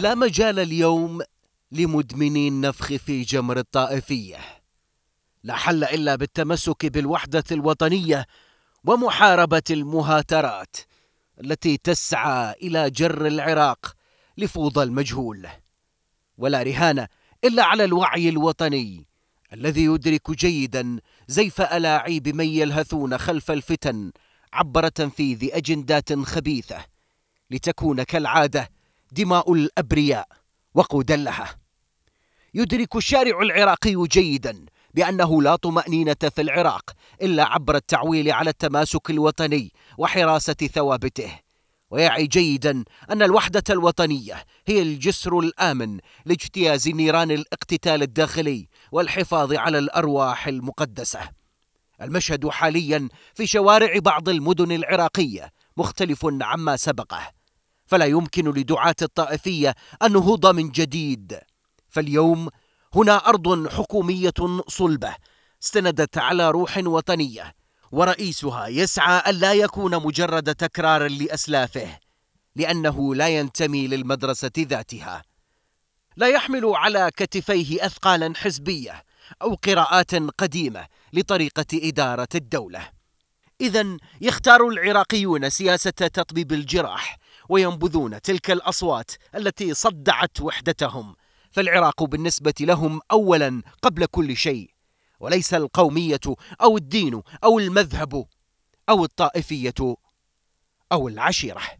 لا مجال اليوم لمدمني النفخ في جمر الطائفية لا حل إلا بالتمسك بالوحدة الوطنية ومحاربة المهاترات التي تسعى إلى جر العراق لفوضى المجهول ولا رهان إلا على الوعي الوطني الذي يدرك جيدا زيف ألاعيب من يلهثون خلف الفتن عبر تنفيذ أجندات خبيثة لتكون كالعادة دماء الابرياء وقودا لها يدرك الشارع العراقي جيدا بانه لا طمانينه في العراق الا عبر التعويل على التماسك الوطني وحراسه ثوابته ويعي جيدا ان الوحده الوطنيه هي الجسر الامن لاجتياز نيران الاقتتال الداخلي والحفاظ على الارواح المقدسه المشهد حاليا في شوارع بعض المدن العراقيه مختلف عما سبقه فلا يمكن لدعاة الطائفية النهوض من جديد فاليوم هنا أرض حكومية صلبة استندت على روح وطنية ورئيسها يسعى ألا يكون مجرد تكرار لأسلافه لأنه لا ينتمي للمدرسة ذاتها لا يحمل على كتفيه أثقالا حزبية أو قراءات قديمة لطريقة إدارة الدولة إذا يختار العراقيون سياسة تطبيب الجراح وينبذون تلك الأصوات التي صدعت وحدتهم فالعراق بالنسبة لهم أولا قبل كل شيء وليس القومية أو الدين أو المذهب أو الطائفية أو العشيرة